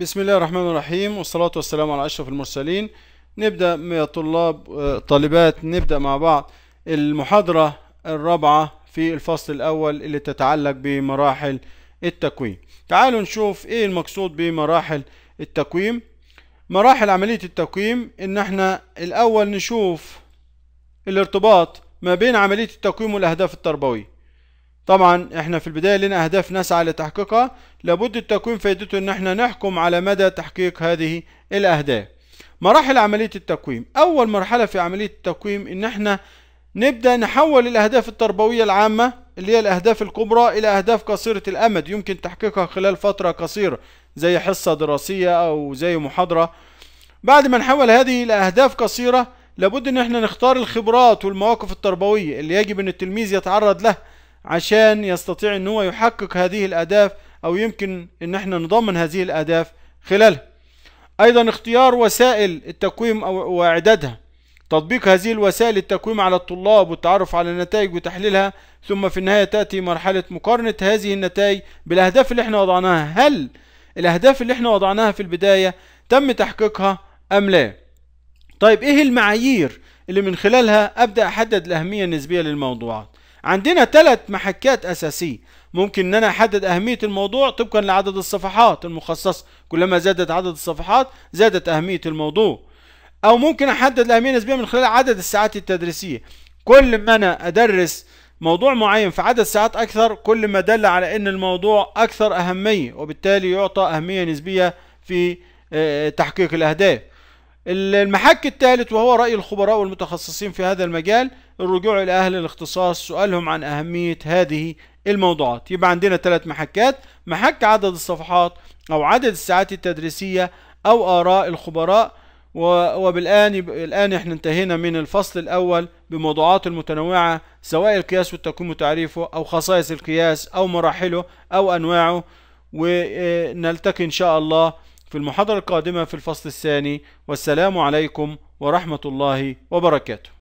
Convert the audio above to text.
بسم الله الرحمن الرحيم والصلاة والسلام على أشرف المرسلين نبدأ يا طلاب آه، طالبات نبدأ مع بعض المحاضرة الرابعة في الفصل الأول اللي تتعلق بمراحل التكوين تعالوا نشوف إيه المقصود بمراحل التكوين مراحل عملية التكوين إن احنا الأول نشوف الارتباط ما بين عملية التكوين والأهداف التربوية طبعا احنا في البداية لنا اهداف نسعى لتحقيقها لابد التكوين فائدته ان احنا نحكم على مدى تحقيق هذه الاهداف مراحل عملية التقويم اول مرحلة في عملية التقويم ان احنا نبدأ نحول الاهداف التربوية العامة اللي هي الاهداف الكبرى الى اهداف قصيرة الامد يمكن تحقيقها خلال فترة قصيرة زي حصة دراسية او زي محاضرة بعد ما نحول هذه الى اهداف قصيرة لابد ان احنا نختار الخبرات والمواقف التربوية اللي يجب ان التلميذ يتعرض لها عشان يستطيع ان هو يحقق هذه الاهداف او يمكن ان احنا نضمن هذه الاهداف خلالها ايضا اختيار وسائل التقويم واعدادها تطبيق هذه الوسائل التقويم على الطلاب والتعرف على النتائج وتحليلها ثم في النهاية تأتي مرحلة مقارنة هذه النتائج بالأهداف اللي احنا وضعناها هل الأهداف اللي احنا وضعناها في البداية تم تحقيقها أم لا طيب ايه المعايير اللي من خلالها أبدأ أحدد الأهمية النسبية للموضوعات عندنا ثلاث محكات أساسية ممكن ان انا احدد اهمية الموضوع طبقا لعدد الصفحات المخصصة كلما زادت عدد الصفحات زادت اهمية الموضوع او ممكن احدد الاهمية النسبية من خلال عدد الساعات التدريسية كل ما انا ادرس موضوع معين في عدد ساعات اكثر كل ما دل على ان الموضوع اكثر اهمية وبالتالي يعطى اهمية نسبية في آه، تحقيق الاهداف المحك الثالث وهو رأي الخبراء والمتخصصين في هذا المجال الرجوع إلى أهل الاختصاص سؤالهم عن أهمية هذه الموضوعات يبقى عندنا ثلاث محكات محك عدد الصفحات أو عدد الساعات التدريسية أو آراء الخبراء وبالآن الآن احنا انتهينا من الفصل الأول بموضوعات المتنوعة سواء القياس والتقويم وتعريفه أو خصائص القياس أو مراحله أو أنواعه ونلتقي إن شاء الله في المحاضرة القادمة في الفصل الثاني والسلام عليكم ورحمة الله وبركاته